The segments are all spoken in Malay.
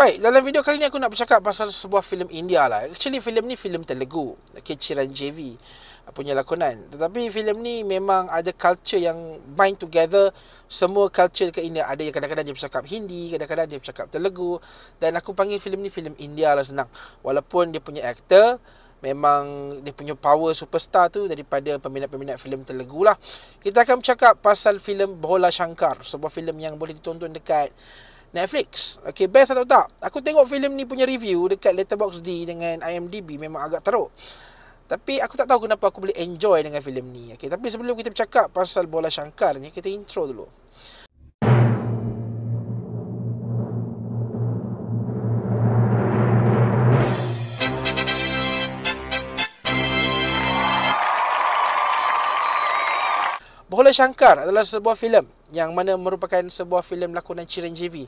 Baik, dalam video kali ni aku nak bercakap pasal sebuah filem India lah. Actually filem ni filem Telugu, okay, Chiranjeevi uh, punya lakonan. Tetapi filem ni memang ada culture yang bind together semua culture dekat India. Ada yang kadang-kadang dia bercakap Hindi, kadang-kadang dia bercakap Telugu. Dan aku panggil filem ni filem India lah senang. Walaupun dia punya actor, memang dia punya power superstar tu daripada peminat-peminat filem Telugu lah. Kita akan bercakap pasal filem Bola Shankar, sebuah filem yang boleh ditonton dekat Netflix. Okay, best atau tak? Aku tengok filem ni punya review dekat Letterboxd dengan IMDb memang agak teruk. Tapi aku tak tahu kenapa aku boleh enjoy dengan filem ni. Okay, tapi sebelum kita bercakap pasal bola syangkar ni, kita intro dulu. Bola Shankar adalah sebuah filem yang mana merupakan sebuah filem lakonan Chiranjeevi.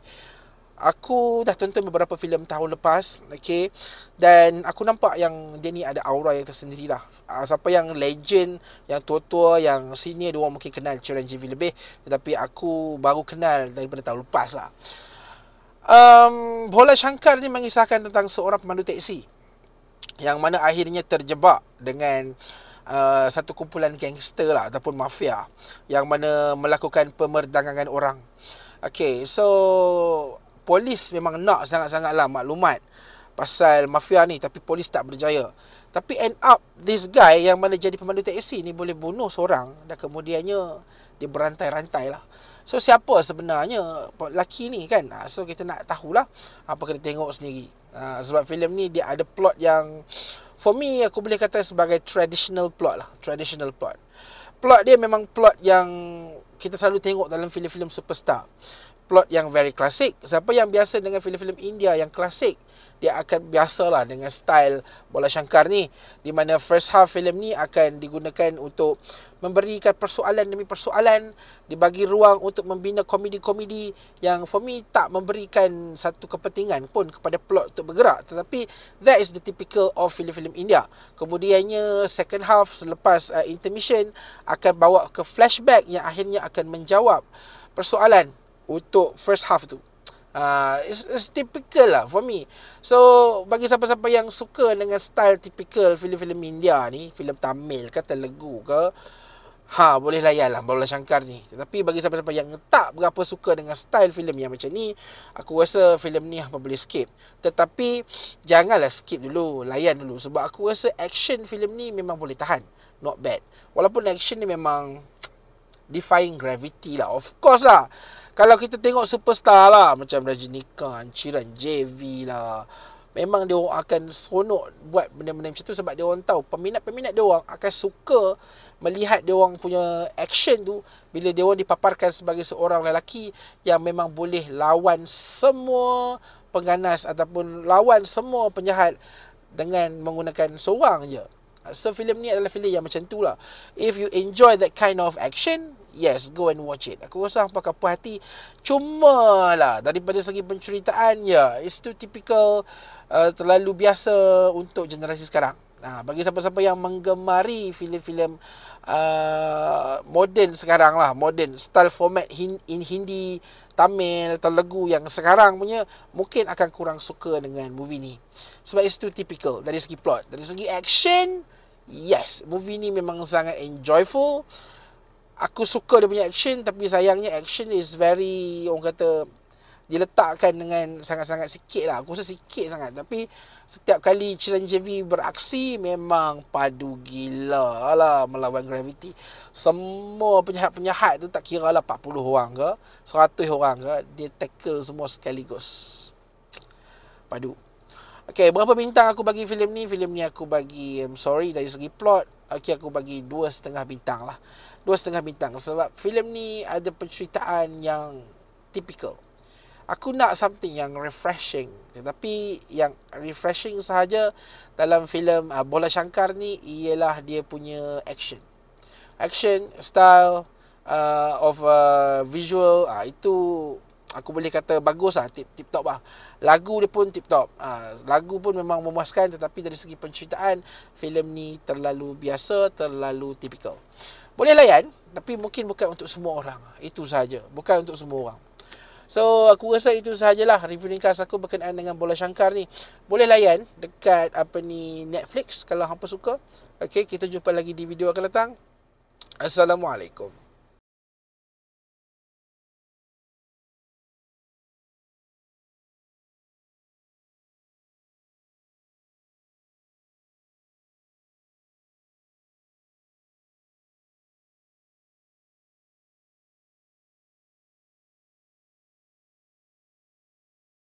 Aku dah tonton beberapa filem tahun lepas, okey. Dan aku nampak yang dia ni ada aura yang tersendiri lah. Uh, ah, siapa yang legend, yang tua-tua, yang senior, dia orang mungkin kenal Chiranjeevi lebih. Tetapi aku baru kenal daripada tahun lepas lah. Um, Bola Shankar ni mengisahkan tentang seorang pemandu teksi. Yang mana akhirnya terjebak dengan... Uh, satu kumpulan gangster lah ataupun mafia yang mana melakukan pemerdagangan orang. Okay, so polis memang nak sangat-sangat lah maklumat pasal mafia ni tapi polis tak berjaya. Tapi end up this guy yang mana jadi pemandu teksi ni boleh bunuh seorang dan kemudiannya dia berantai-rantai lah. So siapa sebenarnya lelaki ni kan? Ah, so kita nak tahulah apa kena tengok sendiri. Ah, sebab filem ni dia ada plot yang For me aku boleh kata sebagai traditional plot lah Traditional plot Plot dia memang plot yang kita selalu tengok dalam filem-filem superstar Plot yang very classic Siapa yang biasa dengan filem-filem India yang klasik? dia akan biasalah dengan style bola syangkar ni di mana first half filem ni akan digunakan untuk memberikan persoalan demi persoalan dibagi ruang untuk membina komedi-komedi yang for me tak memberikan satu kepentingan pun kepada plot untuk bergerak tetapi that is the typical of filem-filem India kemudiannya second half selepas uh, intermission akan bawa ke flashback yang akhirnya akan menjawab persoalan untuk first half tu Uh, it's, it's typical lah for me. So bagi siapa-siapa yang suka dengan style typical filem-filem India ni, filem Tamil ke Telugu ke, ha boleh layan lah Bola Shankar ni. Tapi bagi siapa-siapa yang tak berapa suka dengan style filem yang macam ni, aku rasa filem ni apa boleh skip. Tetapi janganlah skip dulu, layan dulu sebab aku rasa action filem ni memang boleh tahan. Not bad. Walaupun action ni memang defying gravity lah. Of course lah. Kalau kita tengok superstar lah Macam Rajinikan, Ciran, JV lah Memang dia orang akan seronok buat benda-benda macam tu Sebab dia orang tahu Peminat-peminat dia orang akan suka Melihat dia orang punya action tu Bila dia orang dipaparkan sebagai seorang lelaki Yang memang boleh lawan semua pengganas Ataupun lawan semua penjahat Dengan menggunakan seorang je So filem ni adalah filem yang macam tu lah If you enjoy that kind of action yes go and watch it aku rasa hangpa kapu hati cuma lah daripada segi penceritaan ya yeah, it's too typical uh, terlalu biasa untuk generasi sekarang nah bagi siapa-siapa yang menggemari filem-filem uh, moden sekarang lah moden style format in Hindi Tamil, Telugu yang sekarang punya mungkin akan kurang suka dengan movie ni. Sebab it's too typical dari segi plot. Dari segi action, yes. Movie ni memang sangat enjoyable aku suka dia punya action tapi sayangnya action is very orang kata diletakkan dengan sangat-sangat sikit lah. Aku rasa sikit sangat. Tapi setiap kali Chiranjeevi beraksi memang padu gila lah melawan gravity. Semua penyahat-penyahat tu tak kira lah 40 orang ke, 100 orang ke, dia tackle semua sekaligus. Padu. Okay, berapa bintang aku bagi filem ni? Filem ni aku bagi, I'm sorry, dari segi plot. Okay, aku bagi dua setengah bintang lah. Dua setengah bintang. Sebab filem ni ada penceritaan yang typical. Aku nak something yang refreshing. Tetapi yang refreshing sahaja dalam filem uh, ah, Bola Shankar ni ialah dia punya action. Action, style, uh, of uh, visual, uh, itu aku boleh kata bagus lah tip, tip top lah lagu dia pun tip top uh, lagu pun memang memuaskan tetapi dari segi penceritaan filem ni terlalu biasa terlalu tipikal boleh layan tapi mungkin bukan untuk semua orang itu sahaja bukan untuk semua orang So aku rasa itu sahajalah review ringkas aku berkenaan dengan Bola Shankar ni. Boleh layan dekat apa ni Netflix kalau hangpa suka. Okay, kita jumpa lagi di video akan datang. Assalamualaikum.